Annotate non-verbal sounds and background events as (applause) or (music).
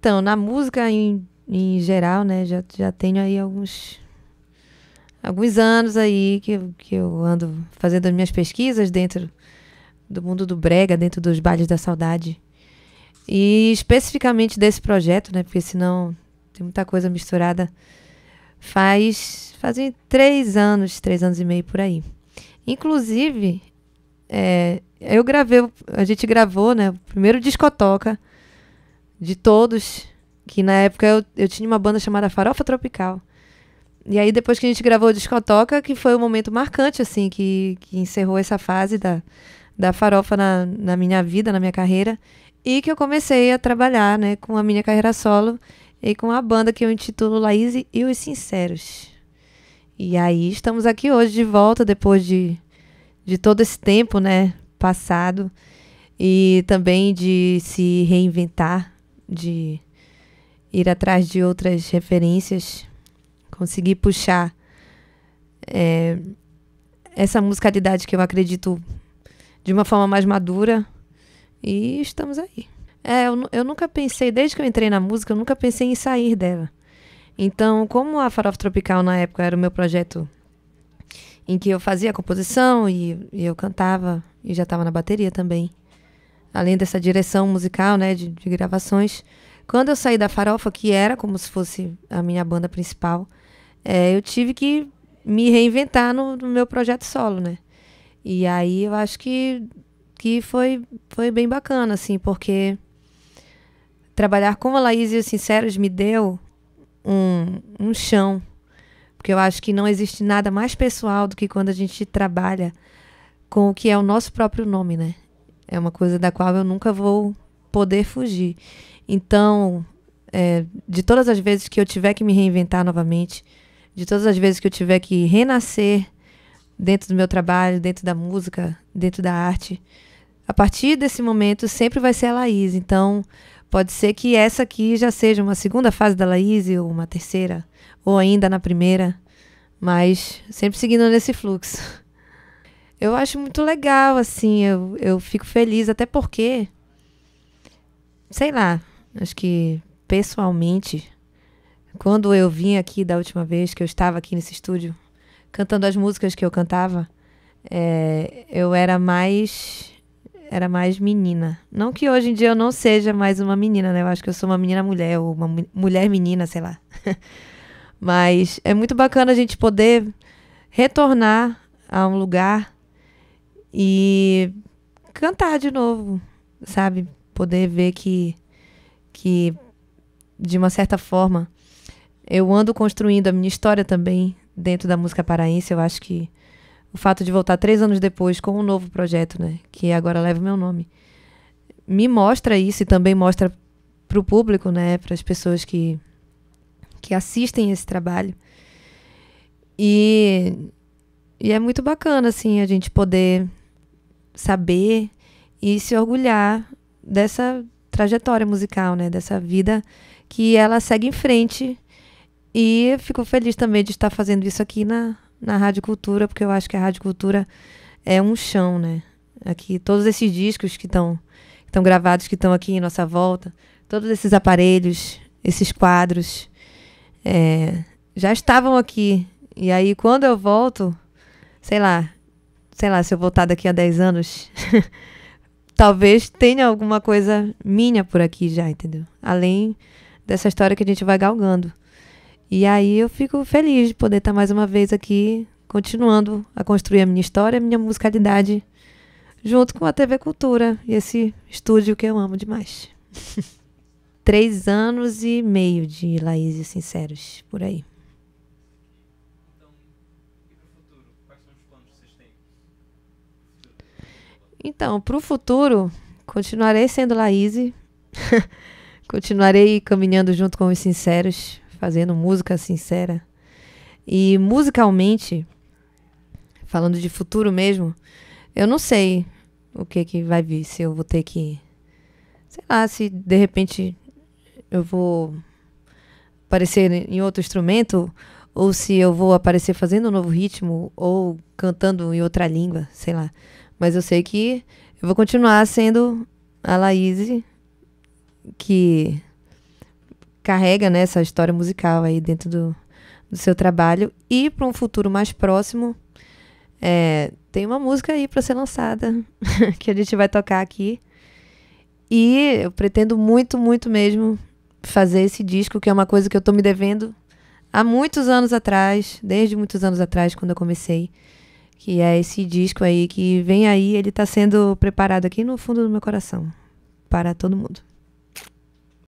Então, na música em, em geral, né, já, já tenho aí alguns alguns anos aí que, que eu ando fazendo as minhas pesquisas dentro do mundo do brega, dentro dos bailes da saudade. E especificamente desse projeto, né, porque senão tem muita coisa misturada. Faz fazem três anos, três anos e meio por aí. Inclusive, é, eu gravei, a gente gravou, né, o primeiro discotoca de todos, que na época eu, eu tinha uma banda chamada Farofa Tropical. E aí depois que a gente gravou o Discotoca, que foi um momento marcante, assim, que, que encerrou essa fase da, da farofa na, na minha vida, na minha carreira, e que eu comecei a trabalhar, né, com a minha carreira solo e com a banda que eu intitulo Laís e os Sinceros. E aí estamos aqui hoje de volta, depois de, de todo esse tempo, né, passado, e também de se reinventar de ir atrás de outras referências, conseguir puxar é, essa musicalidade que eu acredito de uma forma mais madura e estamos aí. É, eu, eu nunca pensei, desde que eu entrei na música, eu nunca pensei em sair dela. Então, como a Farofa Tropical na época era o meu projeto em que eu fazia a composição e, e eu cantava e já estava na bateria também além dessa direção musical, né, de, de gravações. Quando eu saí da Farofa, que era como se fosse a minha banda principal, é, eu tive que me reinventar no, no, meu projeto solo, né? E aí eu acho que, que foi, foi bem bacana, assim, porque trabalhar com a Laís e os Sinceros me deu um, um chão, porque eu acho que não existe nada mais pessoal do que quando a gente trabalha com o que é o nosso próprio nome, né? É uma coisa da qual eu nunca vou poder fugir. Então, é, de todas as vezes que eu tiver que me reinventar novamente, de todas as vezes que eu tiver que renascer dentro do meu trabalho, dentro da música, dentro da arte, a partir desse momento sempre vai ser a Laís. Então, pode ser que essa aqui já seja uma segunda fase da Laís, ou uma terceira, ou ainda na primeira, mas sempre seguindo nesse fluxo. Eu acho muito legal, assim, eu, eu fico feliz, até porque, sei lá, acho que pessoalmente, quando eu vim aqui da última vez que eu estava aqui nesse estúdio, cantando as músicas que eu cantava, é, eu era mais era mais menina. Não que hoje em dia eu não seja mais uma menina, né? Eu acho que eu sou uma menina mulher, ou uma mulher menina, sei lá. (laughs) Mas é muito bacana a gente poder retornar a um lugar e cantar de novo, sabe? Poder ver que, que de uma certa forma, eu ando construindo a minha história também dentro da música paraense. Eu acho que o fato de voltar três anos depois com um novo projeto, né? Que agora leva o meu nome. Me mostra isso e também mostra para o público, né? Para as pessoas que, que assistem esse trabalho. E, e é muito bacana, assim, a gente poder saber e se orgulhar dessa trajetória musical, né? Dessa vida que ela segue em frente. E fico feliz também de estar fazendo isso aqui na, na Rádio Cultura, porque eu acho que a Rádio Cultura é um chão, né? Aqui, todos esses discos que estão estão gravados, que estão aqui em nossa volta, todos esses aparelhos, esses quadros, é, já estavam aqui. E aí, quando eu volto, sei lá, sei lá, se eu voltar daqui a 10 anos, (laughs) talvez tenha alguma coisa minha por aqui já, entendeu? Além dessa história que a gente vai galgando. E aí eu fico feliz de poder estar mais uma vez aqui, continuando a construir a minha história, a minha musicalidade, junto com a TV Cultura e esse estúdio que eu amo demais. (laughs) Três anos e meio de Laís e Sinceros, por aí. Então, para o futuro, continuarei sendo Laís, (laughs) continuarei caminhando junto com os sinceros, fazendo música sincera. E musicalmente, falando de futuro mesmo, eu não sei o que que vai vir, se eu vou ter que sei lá, se de repente eu vou aparecer em outro instrumento ou se eu vou aparecer fazendo um novo ritmo ou cantando em outra língua, sei lá. Mas eu sei que eu vou continuar sendo a Laís que carrega né, essa história musical aí dentro do, do seu trabalho. E para um futuro mais próximo, é, tem uma música aí para ser lançada (laughs) que a gente vai tocar aqui. E eu pretendo muito, muito mesmo fazer esse disco, que é uma coisa que eu tô me devendo há muitos anos atrás, desde muitos anos atrás, quando eu comecei que é esse disco aí que vem aí, ele está sendo preparado aqui no fundo do meu coração para todo mundo.